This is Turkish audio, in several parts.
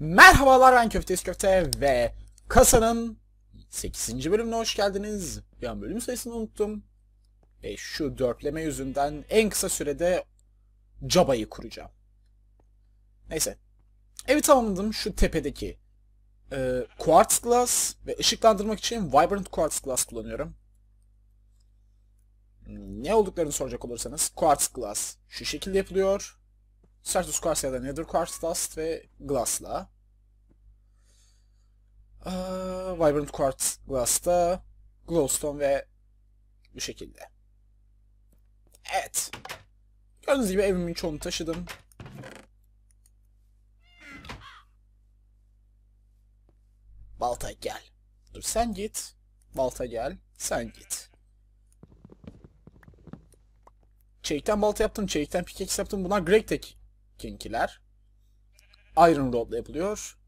Merhabalar ben Köftesi Köfte ve Kasa'nın 8. bölümüne hoş geldiniz. Bir an bölüm sayısını unuttum. Ve şu dörtleme yüzünden en kısa sürede cabayı kuracağım. Neyse. Evi tamamladım şu tepedeki. E, quartz glass ve ışıklandırmak için vibrant quartz glass kullanıyorum. Ne olduklarını soracak olursanız quartz glass şu şekilde yapılıyor. Stratus Quartz ya da Nether Quartz Dust ve Glass'la. Ah, ee, Vibrant Quartz Glass'ta Glowstone ve bu şekilde. Evet. Gördüğünüz gibi evimin çoğunu taşıdım. Balta gel. Dur sen git. Balta gel. Sen git. Çelikten balta yaptım. Çelikten pickaxe yaptım. Bunlar Greg tek Kinkiler. Iron Rod'la yapılıyor.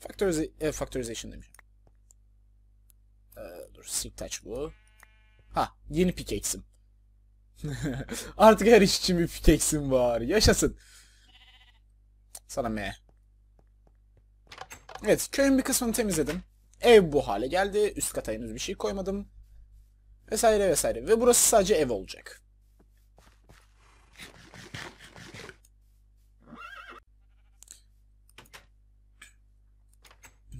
Factoriz e, factorization demiş. Ee, dur, Silk Touch bu. Ha, yeni pickaxe'im. Artık her iş için bir pickaxe'im var. Yaşasın. Sana M. Evet, köyün bir kısmını temizledim. Ev bu hale geldi. Üst kata henüz bir şey koymadım. Vesaire vesaire. Ve burası sadece ev olacak.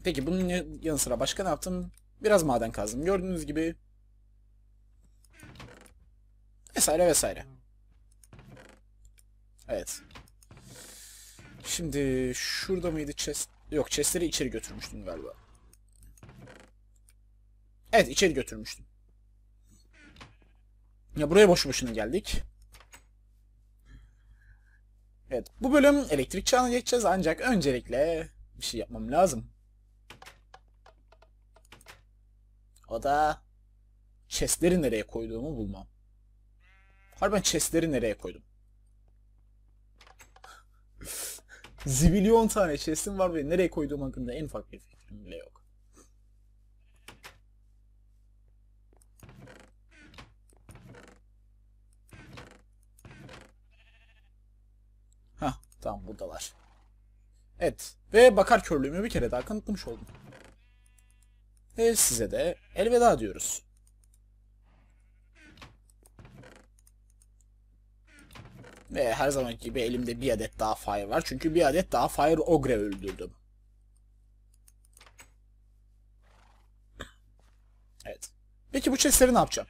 Peki bunun yanı sıra başka ne yaptım? Biraz maden kazdım. Gördüğünüz gibi vesaire vesaire. Evet. Şimdi şurada mıydı chest? Yok chestleri içeri götürmüştüm galiba. Evet içeri götürmüştüm. Ya buraya boş boşuna geldik. Evet bu bölüm elektrik çağına geçeceğiz ancak öncelikle bir şey yapmam lazım. O da chestleri nereye koyduğumu bulmam. Harbiden chestleri nereye koydum? Zibilyon tane chestim var ve nereye koyduğum hakkında en ufak bir fikrim bile yok. Hah tamam buradalar. Evet ve bakar körlüğümü bir kere daha kanıtlamış oldum. Ve size de elveda diyoruz. Ve her zamanki gibi elimde bir adet daha fire var. Çünkü bir adet daha fire ogre öldürdüm. Evet. Peki bu chestleri ne yapacağım?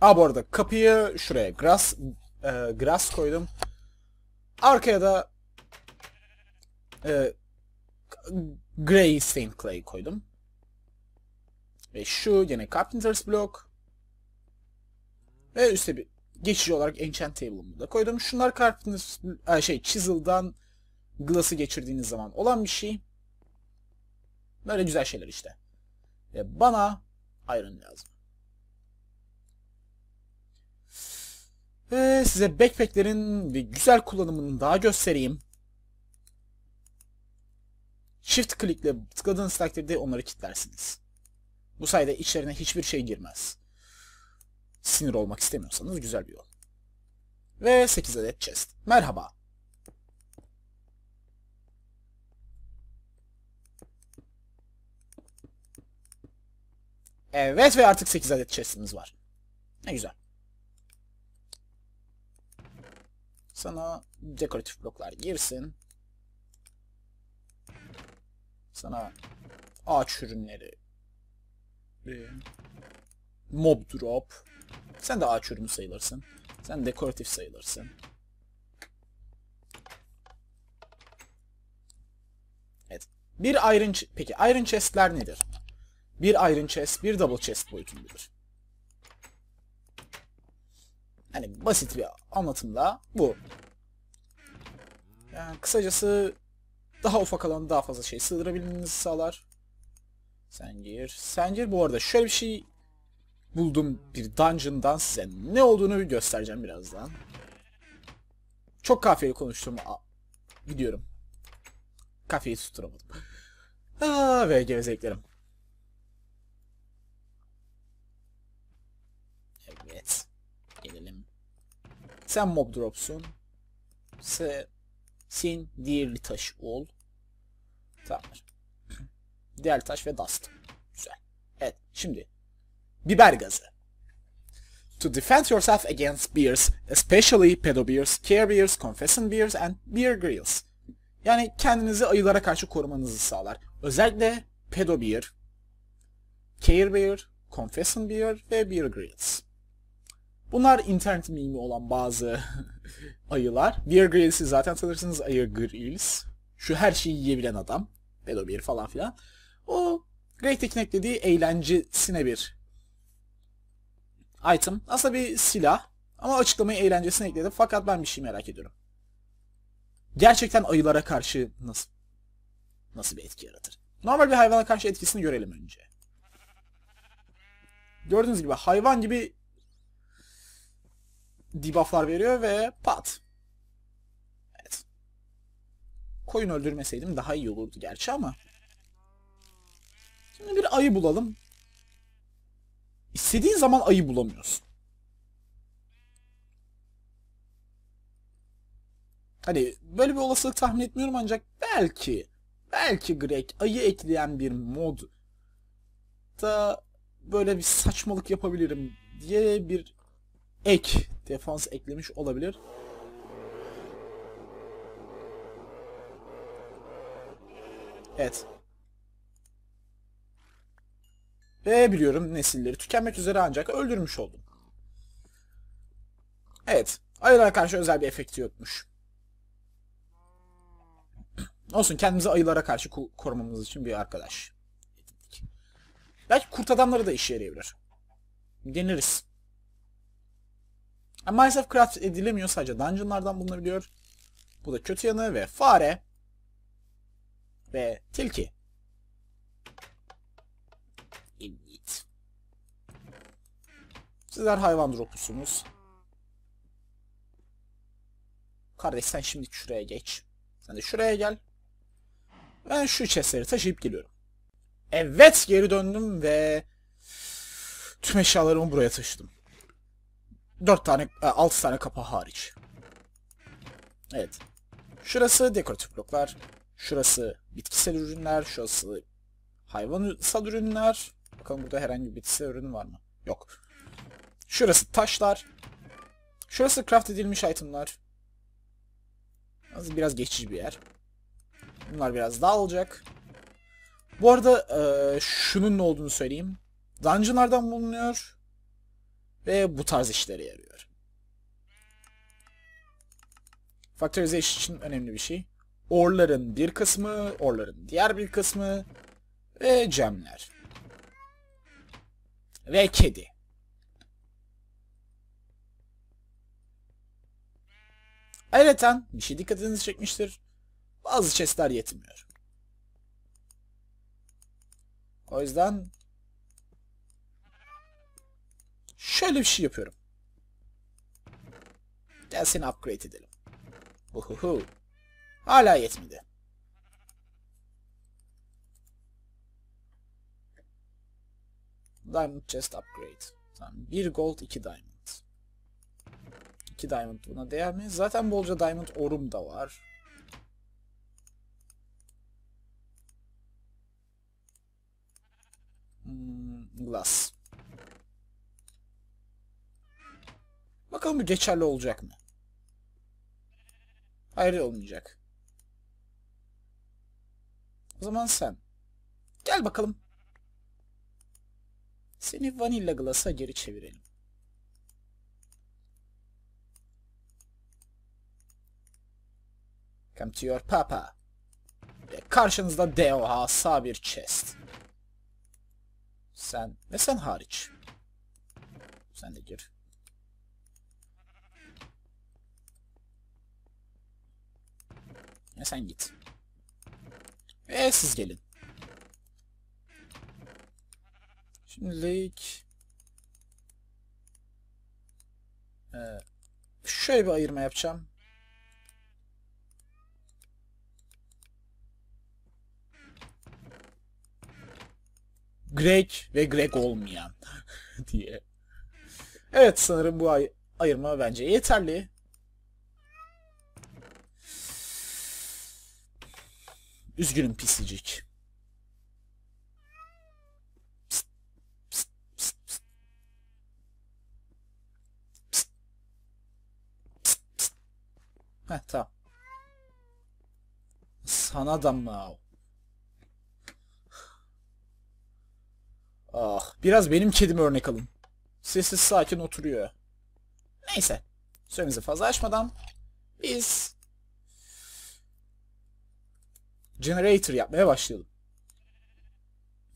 Aa bu arada kapıyı şuraya grass, e, grass koydum. Arkaya da e, Gray Saint Clay koydum. Ve şu yine Carpenter's Block. Ve üstte bir geçici olarak Enchant Table'ımı da koydum. Şunlar Carpenter's e, şey Chisel'dan Glass'ı geçirdiğiniz zaman olan bir şey. Böyle güzel şeyler işte. Ve bana Iron lazım. Ve size backpacklerin güzel kullanımını daha göstereyim. Shift klikle tıkladığınız takdirde onları kilitlersiniz. Bu sayede içlerine hiçbir şey girmez. Sinir olmak istemiyorsanız güzel bir yol. Ve 8 adet chest. Merhaba. Evet ve artık 8 adet chestimiz var. Ne güzel. Sana dekoratif bloklar girsin sana ağaç ürünleri ee, mob drop sen de ağaç ürünü sayılırsın sen dekoratif sayılırsın evet bir iron peki iron chestler nedir bir iron chest bir double chest boyutundadır hani basit bir anlatımla bu yani kısacası daha ufak alanı daha fazla şey sığdırabilmenizi sağlar. Sencir. Sencir bu arada şöyle bir şey buldum bir dungeon'dan size ne olduğunu göstereceğim birazdan. Çok kafiyeli konuştum. Gidiyorum. Kafeyi tutturamadım. Aa, ve gevezeklerim. Evet. Gelelim. Sen mob dropsun. Se sin diğerli taş ol. Tamam. Diğer taş ve dust. Güzel. Evet şimdi biber gazı. To defend yourself against bears, especially pedo bears, care bears, confession bears and bear grills. Yani kendinizi ayılara karşı korumanızı sağlar. Özellikle pedo bear, care bear, confession bear ve bear grills. Bunlar internet mimi olan bazı ayılar. Bear Grylls'i zaten tanırsınız ayı Grylls. Şu her şeyi yiyebilen adam. Bear falan filan. O Great Tekin dediği eğlencesine bir item. Aslında bir silah. Ama açıklamayı eğlencesine ekledim. Fakat ben bir şey merak ediyorum. Gerçekten ayılara karşı nasıl nasıl bir etki yaratır? Normal bir hayvana karşı etkisini görelim önce. Gördüğünüz gibi hayvan gibi debufflar veriyor ve pat. Evet. Koyun öldürmeseydim daha iyi olurdu gerçi ama. Şimdi bir ayı bulalım. İstediğin zaman ayı bulamıyorsun. Hani böyle bir olasılık tahmin etmiyorum ancak belki belki Greg ayı ekleyen bir mod da böyle bir saçmalık yapabilirim diye bir ek defans eklemiş olabilir. Evet. Ve biliyorum nesilleri tükenmek üzere ancak öldürmüş oldum. Evet. Ayılara karşı özel bir efekti yokmuş. Olsun kendimizi ayılara karşı korumamız için bir arkadaş. Belki kurt adamları da işe yarayabilir. Deniriz. Yani maalesef craft edilemiyor sadece dungeonlardan bulunabiliyor. Bu da kötü yanı ve fare ve tilki. Evet. Sizler hayvan dropusunuz. Kardeş sen şimdi şuraya geç. Sen de şuraya gel. Ben şu chestleri taşıyıp geliyorum. Evet geri döndüm ve tüm eşyalarımı buraya taşıdım. 4 tane, 6 e, tane kapa hariç. Evet. Şurası dekoratif bloklar. Şurası bitkisel ürünler. Şurası hayvansal ürünler. Bakalım burada herhangi bir bitkisel ürün var mı? Yok. Şurası taşlar. Şurası craft edilmiş itemlar. biraz geçici bir yer. Bunlar biraz daha olacak. Bu arada e, şunun ne olduğunu söyleyeyim. Dungeonlardan bulunuyor ve bu tarz işlere yarıyor. Factorization için önemli bir şey. Orların bir kısmı, orların diğer bir kısmı ve cemler. Ve kedi. Ayrıca bir şey dikkatinizi çekmiştir. Bazı chestler yetmiyor. O yüzden Şöyle bir şey yapıyorum. Gel seni upgrade edelim. Uhuhu. Hala yetmedi. Diamond chest upgrade. Tamam. bir gold iki diamond. İki diamond buna değer mi? Zaten bolca diamond orum da var. Hmm, glass. Bakalım bu geçerli olacak mı? Hayır olmayacak. O zaman sen. Gel bakalım. Seni Vanilla Glass'a geri çevirelim. Come to your papa. Ve karşınızda devasa bir chest. Sen ve sen hariç. Sen de gir. gitme sen git. Ve siz gelin. Şimdilik ee, şöyle bir ayırma yapacağım. Greg ve Greg olmayan diye. Evet sanırım bu ay ayırma bence yeterli. Üzgünüm pisicik. Pist, pist, Heh tamam. Sana da mı? Ah, biraz benim kedim örnek alın. Sessiz sakin oturuyor. Neyse. Süremizi fazla açmadan biz generator yapmaya başlayalım.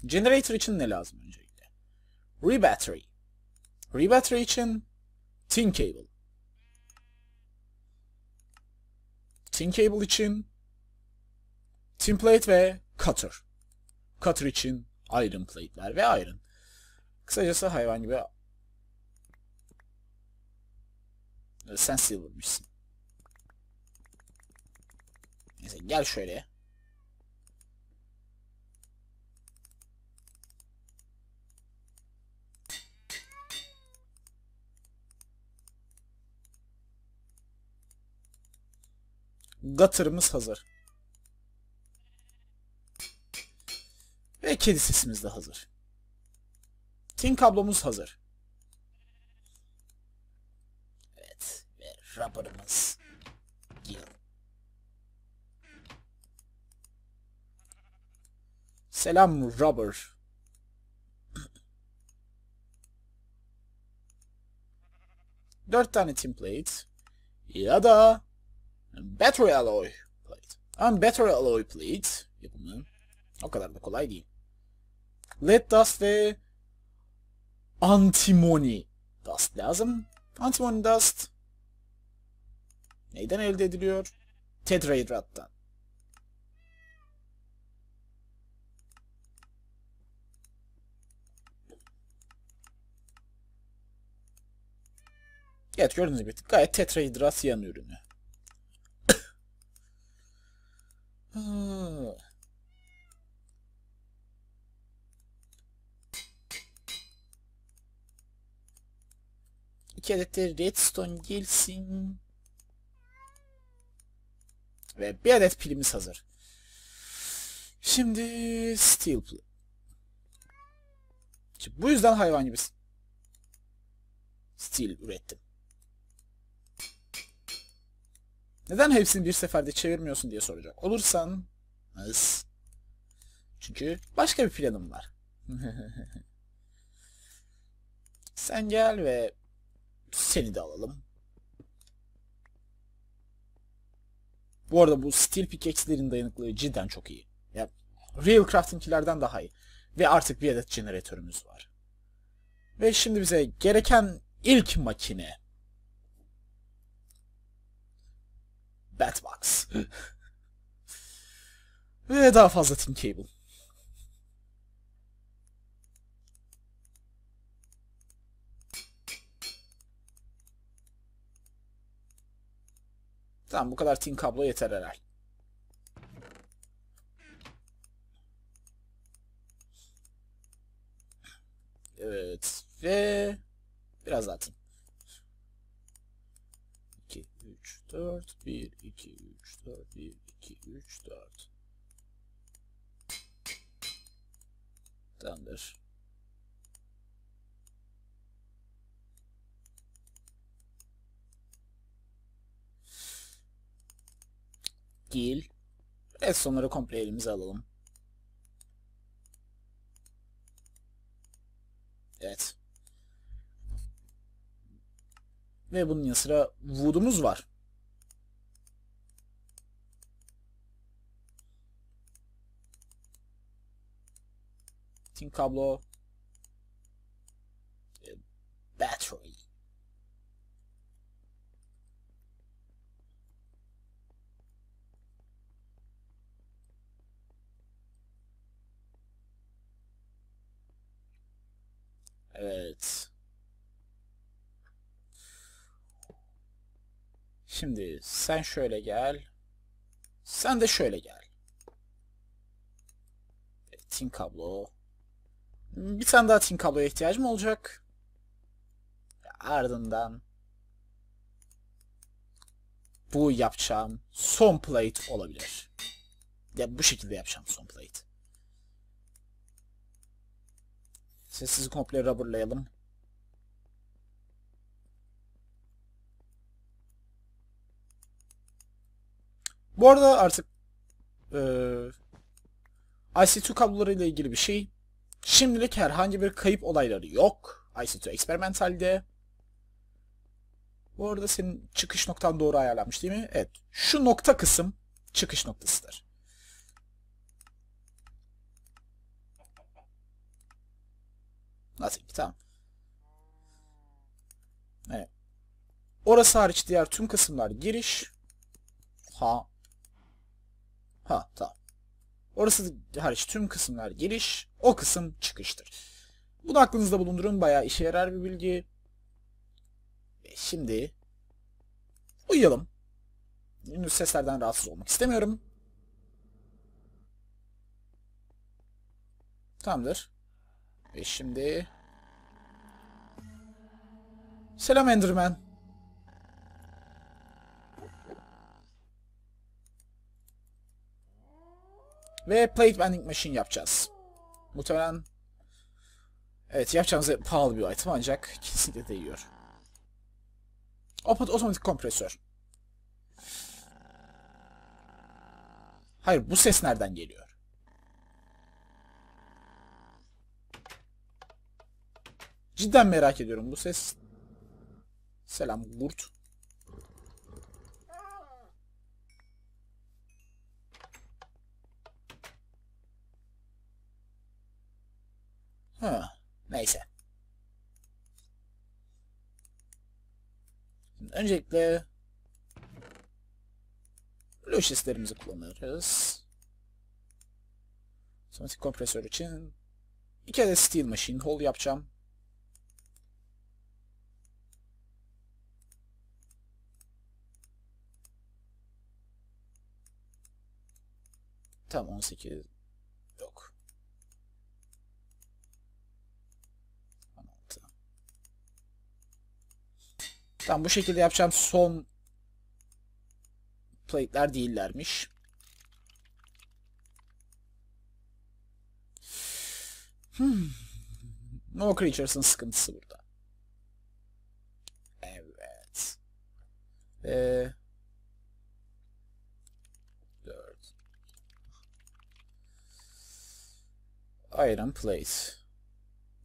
Generator için ne lazım öncelikle? Rebattery. Rebattery için Tin Cable. Tin Cable için Tin Plate ve Cutter. Cutter için Iron Plate'ler ve Iron. Kısacası hayvan gibi sen silvermişsin. Neyse gel şöyle. Gutter'ımız hazır. Ve kedi sesimiz de hazır. Tin kablomuz hazır. Evet. Ve rubber'ımız. Selam rubber. Dört tane template. Ya da Battery Alloy Plate. Ama Battery Alloy Plate yapımı o kadar da kolay değil. Lead Dust ve Antimony Dust lazım. Antimony Dust neyden elde ediliyor? Tetrahydrattan. Evet gördüğünüz gibi gayet tetrahidrat yan ürünü. Hmm. İki adet de redstone gelsin. Ve bir adet pilimiz hazır. Şimdi steel plate. Bu yüzden hayvan gibi steel ürettim. Neden hepsini bir seferde çevirmiyorsun diye soracak olursan... Az. Çünkü başka bir planım var. Sen gel ve seni de alalım. Bu arada bu steel pickaxe'lerin dayanıklığı cidden çok iyi. Ya, real crafting'kilerden daha iyi. Ve artık bir adet jeneratörümüz var. Ve şimdi bize gereken ilk makine Batbox. Ve daha fazla Tim Cable. Tamam bu kadar tin kablo yeter herhal. Evet ve biraz daha tin. 4, 1, 2, 3, 4, 1, 2, 3, 4. Tamamdır. Değil. Restonları komple elimize alalım. Evet. Ve bunun yanı sıra Wood'umuz var. Tüm kablo battery. Evet. Şimdi sen şöyle gel. Sen de şöyle gel. Tin kablo. Bir tane daha tin kabloya ihtiyacım olacak. Ardından bu yapacağım son plate olabilir. Ya bu şekilde yapacağım son plate. Sessizi komple rubberlayalım. Bu arada artık e, IC2 kabloları ile ilgili bir şey Şimdilik herhangi bir kayıp olayları yok. IC2 Experimental'de. Bu arada senin çıkış noktan doğru ayarlanmış değil mi? Evet. Şu nokta kısım çıkış noktasıdır. Nothing. Tamam. Evet. Orası hariç diğer tüm kısımlar giriş. Ha. Ha tamam. Orası hariç tüm kısımlar giriş, o kısım çıkıştır. Bunu aklınızda bulundurun. Bayağı işe yarar bir bilgi. şimdi uyuyalım. Ünlü seslerden rahatsız olmak istemiyorum. Tamamdır. Ve şimdi... Selam Enderman. Ve Plate Bending Machine yapacağız. Muhtemelen Evet yapacağımız pahalı bir item ancak kesinlikle değiyor. Opat otomatik kompresör. Hayır bu ses nereden geliyor? Cidden merak ediyorum bu ses. Selam Gurt. Hı, neyse. Şimdi öncelikle Lucis'lerimizi kullanırız. Otomatik kompresör için iki adet steel machine hole yapacağım. Tam 18 Tam bu şekilde yapacağım son plate'ler değillermiş. Hmm. No Creatures'ın sıkıntısı burada. Evet. Ee, 4. Iron Plate.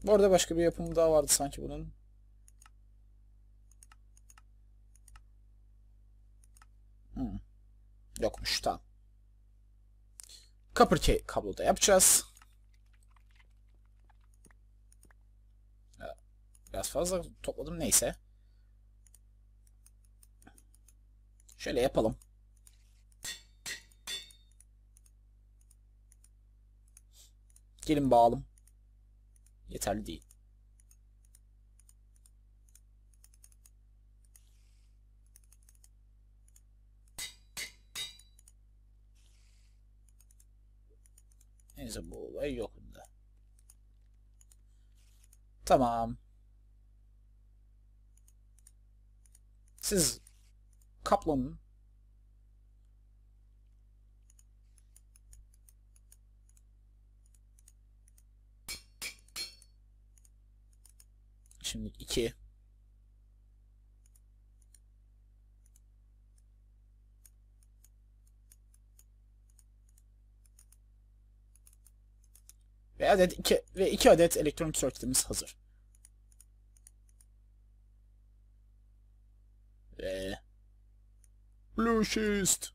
Bu arada başka bir yapımı daha vardı sanki bunun. Hmm. Yokmuş tamam. Copper kablo da yapacağız. Biraz fazla topladım neyse. Şöyle yapalım. Gelin bağalım. Yeterli değil. Neyse bu olay yok bunda. Tamam. Siz kaplanın Şimdi iki. Ve, adet iki, ve iki adet elektronik circuitimiz hazır. Ve... Blue Schist.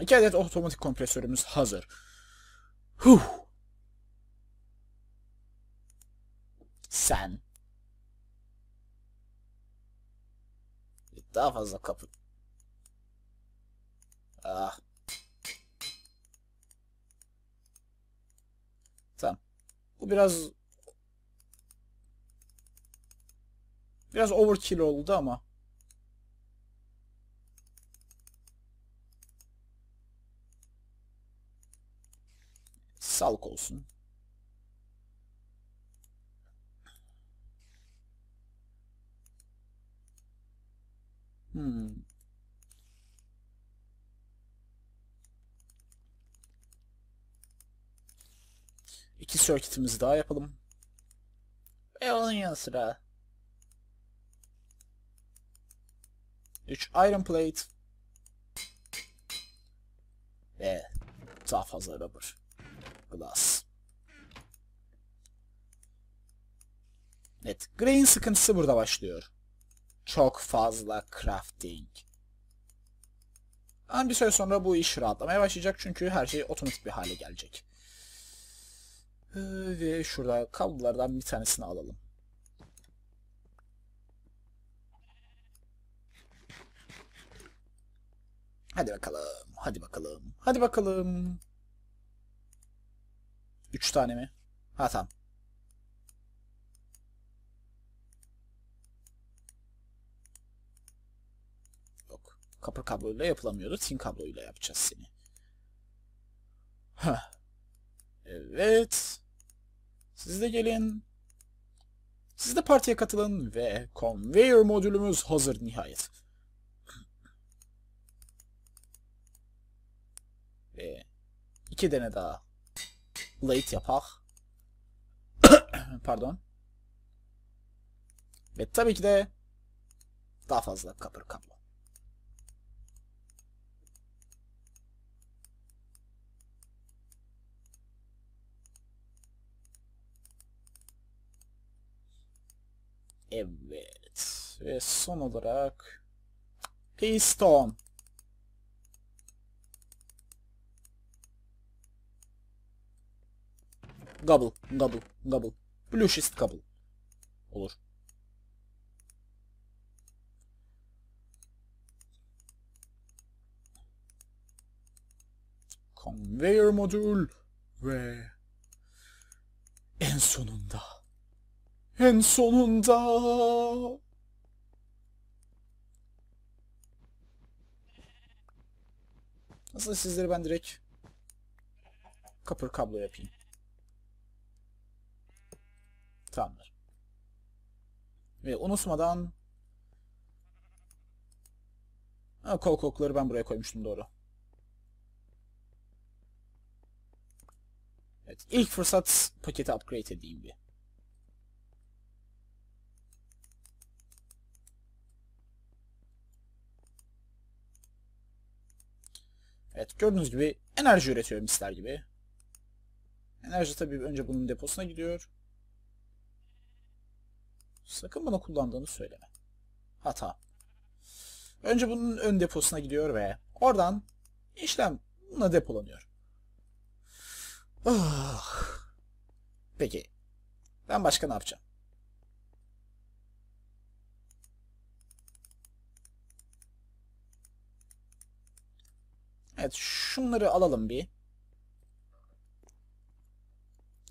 İki adet otomatik kompresörümüz hazır. Huh. Sen. Daha fazla kapı. Ah. Tamam. Bu biraz biraz overkill oldu ama sağlık olsun. Hmm. İki circuit'imizi daha yapalım. Ve onun yanı sıra 3 iron plate ve daha fazla rubber glass. Evet, grain sıkıntısı burada başlıyor. Çok fazla crafting. Ama bir süre sonra bu iş rahatlamaya başlayacak çünkü her şey otomatik bir hale gelecek. Ve ee, şurada kablolardan bir tanesini alalım. Hadi bakalım. Hadi bakalım. Hadi bakalım. Üç tane mi? Ha tamam. Yok. Kapı kabloyla yapılamıyordu. Tin kabloyla yapacağız seni. Hah. Evet. Siz de gelin. Siz de partiye katılın ve conveyor modülümüz hazır nihayet. ve iki tane daha late yapak. Pardon. Ve tabii ki de daha fazla kapır kablo. Evet. Ve son olarak piston. Gobble, gobble, gobble. Blue schist gobble. Olur. Conveyor modül ve en sonunda en sonunda. nasıl sizleri ben direkt kapır kablo yapayım. Tamamdır. Ve unutmadan ha, kol kokları ben buraya koymuştum doğru. Evet, ilk fırsat paketi upgrade edeyim bir. Evet gördüğünüz gibi enerji üretiyor misler gibi. Enerji tabii önce bunun deposuna gidiyor. Sakın bana kullandığını söyleme. Hata. Önce bunun ön deposuna gidiyor ve oradan işlem buna depolanıyor. Oh. Peki. Ben başka ne yapacağım? Evet şunları alalım bir.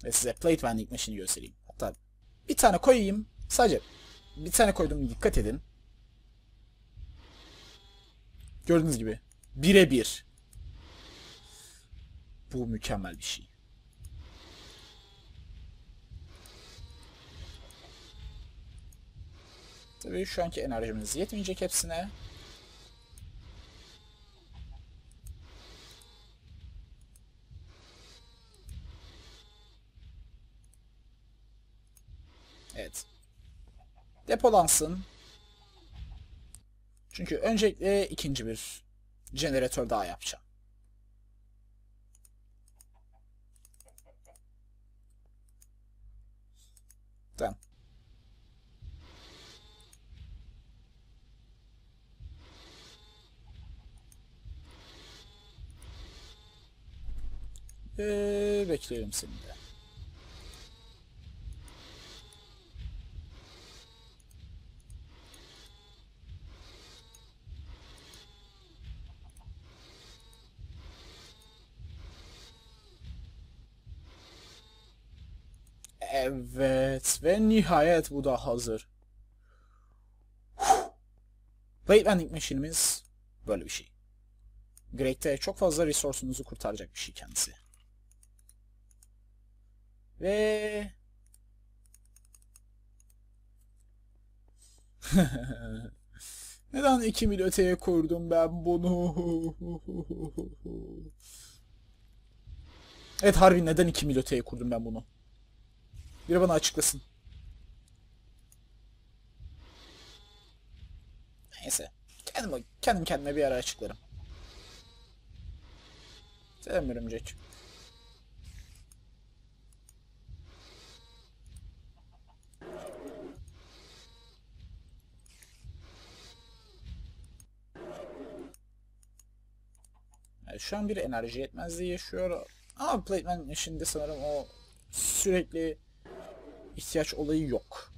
Ve size plate vending machine'i göstereyim. Hatta bir tane koyayım. Sadece bir tane koydum dikkat edin. Gördüğünüz gibi birebir. Bu mükemmel bir şey. Tabii şu anki enerjimiz yetmeyecek hepsine. Evet. Depolansın. Çünkü öncelikle ikinci bir jeneratör daha yapacağım. Tamam. Ee, bekliyorum seni de. ve nihayet bu da hazır. Blade Bending Machine'imiz böyle bir şey. Greg'de çok fazla resource'unuzu kurtaracak bir şey kendisi. Ve... Neden 2 mil öteye kurdum ben bunu? evet harbi neden 2 mil öteye kurdum ben bunu? Biri bana açıklasın. Neyse. Kendim, kendim kendime bir ara açıklarım. Selam örümcek. Yani şu an bir enerji yetmezliği yaşıyor. Ama Plateman şimdi sanırım o sürekli ihtiyaç olayı yok.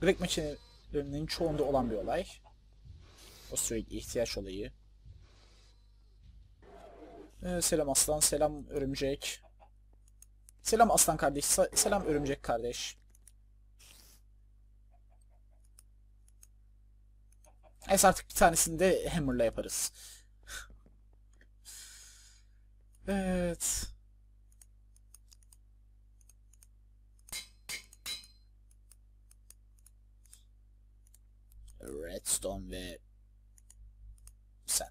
Greg maçını filmlerinin çoğunda olan bir olay. O sürekli ihtiyaç olayı. Ee, selam aslan, selam örümcek. Selam aslan kardeş, selam örümcek kardeş. Neyse artık bir tanesini de hammerla yaparız. evet. Redstone ve sen.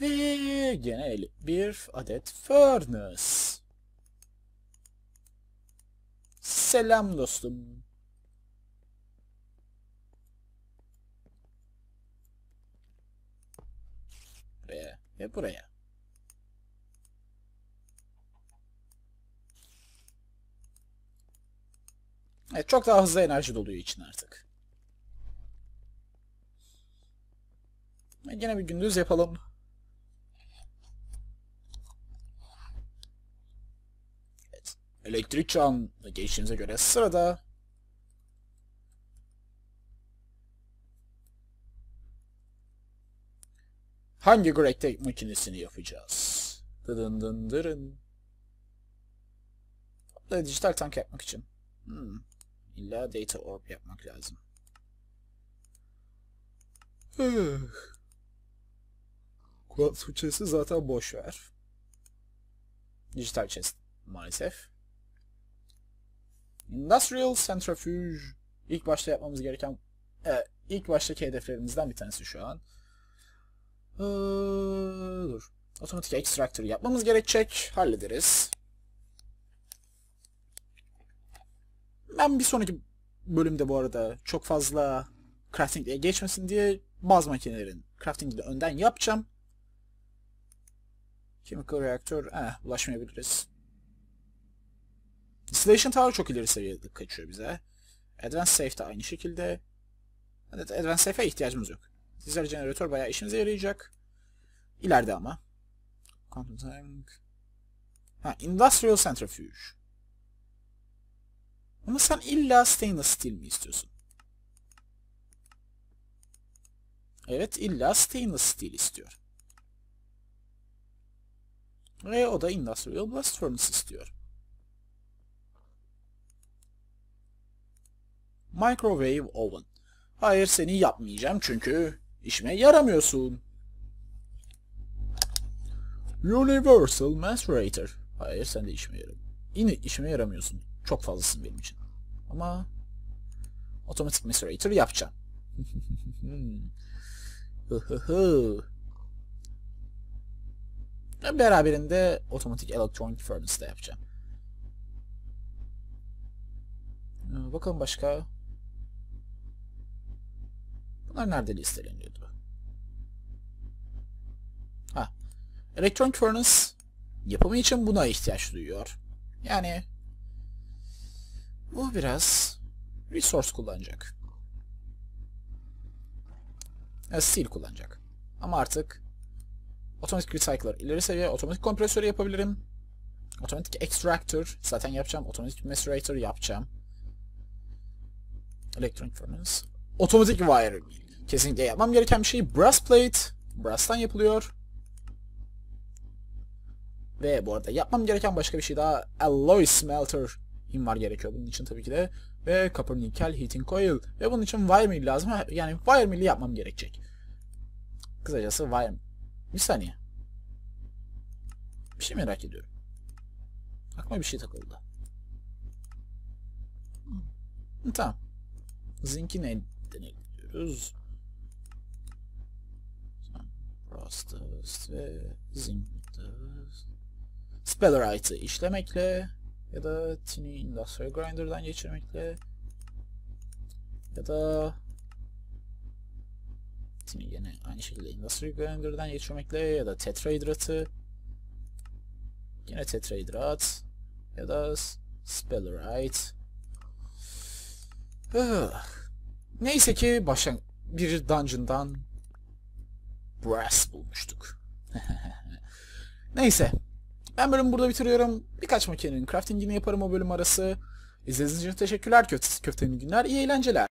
Ve gene bir adet furnace. Selam dostum. Buraya ve buraya. Evet, çok daha hızlı enerji doluyor için artık. yine e, bir gündüz yapalım. Evet, elektrik çağına geçtiğimize göre sırada hangi Greg Tech makinesini yapacağız? dıdın dın dırın. Dijital tank yapmak için. Hmm. İlla data orb yapmak lazım. Kuat chest'i zaten boş ver. Dijital chest maalesef. Industrial Centrifuge İlk başta yapmamız gereken e, ilk baştaki hedeflerimizden bir tanesi şu an. Ee, dur. Otomatik extractor yapmamız gerekecek. Hallederiz. Ben bir sonraki bölümde bu arada çok fazla crafting diye geçmesin diye bazı makinelerin crafting'i de önden yapacağım. Chemical reaktör, eh, ulaşmayabiliriz. Distillation Tower çok ileri seviyede kaçıyor bize. Advanced Safe de aynı şekilde. Evet, Advanced Safe'e ihtiyacımız yok. Dizel Generator bayağı işimize yarayacak. İleride ama. Quantum Tank. Ha, Industrial Centrifuge. Ama sen illa stainless steel mi istiyorsun? Evet illa stainless steel istiyor. Ve o da industrial blast furnace istiyor. Microwave oven. Hayır seni yapmayacağım çünkü işime yaramıyorsun. Universal macerator. Hayır sen de işime yaramıyorsun. Yine işime yaramıyorsun. Çok fazlası benim için. Ama otomatik mesurator yapacağım. Beraberinde otomatik electronic furnace da yapacağım. Ee, bakalım başka. Bunlar nerede listeleniyordu? Ha. Electronic furnace yapımı için buna ihtiyaç duyuyor. Yani bu biraz resource kullanacak. Yani steel kullanacak. Ama artık otomatik recycler ileri seviye, otomatik kompresörü yapabilirim. Otomatik extractor zaten yapacağım. Otomatik macerator yapacağım. Electronic furnace. Otomatik wire. Kesinlikle yapmam gereken bir şey. Brass plate. Brass'tan yapılıyor. Ve bu arada yapmam gereken başka bir şey daha. Alloy smelter var gerekiyor bunun için tabii ki de. Ve copper nickel heating coil. Ve bunun için wire mill lazım. Yani wire mill'i yapmam gerekecek. Kısacası wire Bir saniye. Bir şey merak ediyorum. Aklıma bir şey takıldı. Hı, tamam. Zinc'i ne deneyiliyoruz? Rust ve Zinc Spellerite'ı işlemekle ya da Tiny Industrial Grinder'dan geçirmekle ya da Tiny yine aynı şekilde Industrial Grinder'dan geçirmekle ya da tetrahidratı yine tetrahidrat ya da spellerite Neyse ki başlang bir dungeon'dan brass bulmuştuk. Neyse. Ben bölümü burada bitiriyorum. Birkaç makinenin craftingini yaparım o bölüm arası. İzlediğiniz için teşekkürler köfteli günler. İyi eğlenceler.